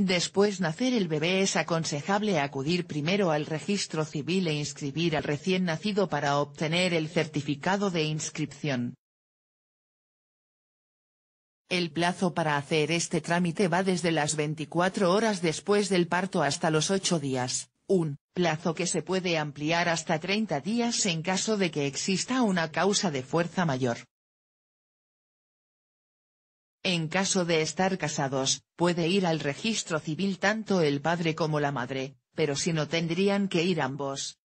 Después nacer el bebé es aconsejable acudir primero al registro civil e inscribir al recién nacido para obtener el certificado de inscripción. El plazo para hacer este trámite va desde las 24 horas después del parto hasta los 8 días, un plazo que se puede ampliar hasta 30 días en caso de que exista una causa de fuerza mayor. En caso de estar casados, puede ir al registro civil tanto el padre como la madre, pero si no tendrían que ir ambos.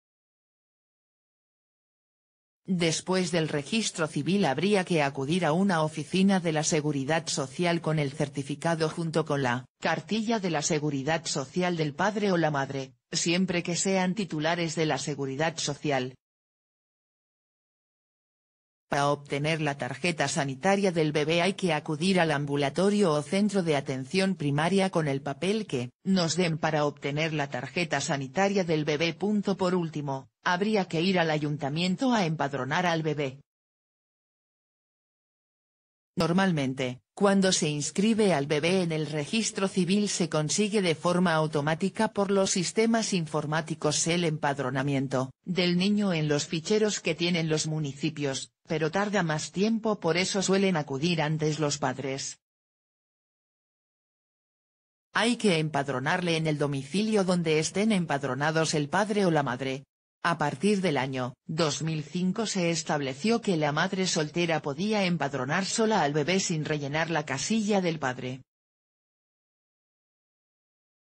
Después del registro civil habría que acudir a una oficina de la Seguridad Social con el certificado junto con la cartilla de la Seguridad Social del padre o la madre, siempre que sean titulares de la Seguridad Social, para obtener la tarjeta sanitaria del bebé hay que acudir al ambulatorio o centro de atención primaria con el papel que nos den para obtener la tarjeta sanitaria del bebé. Por último, habría que ir al ayuntamiento a empadronar al bebé. Normalmente, cuando se inscribe al bebé en el registro civil se consigue de forma automática por los sistemas informáticos el empadronamiento del niño en los ficheros que tienen los municipios, pero tarda más tiempo por eso suelen acudir antes los padres. Hay que empadronarle en el domicilio donde estén empadronados el padre o la madre, a partir del año 2005 se estableció que la madre soltera podía empadronar sola al bebé sin rellenar la casilla del padre.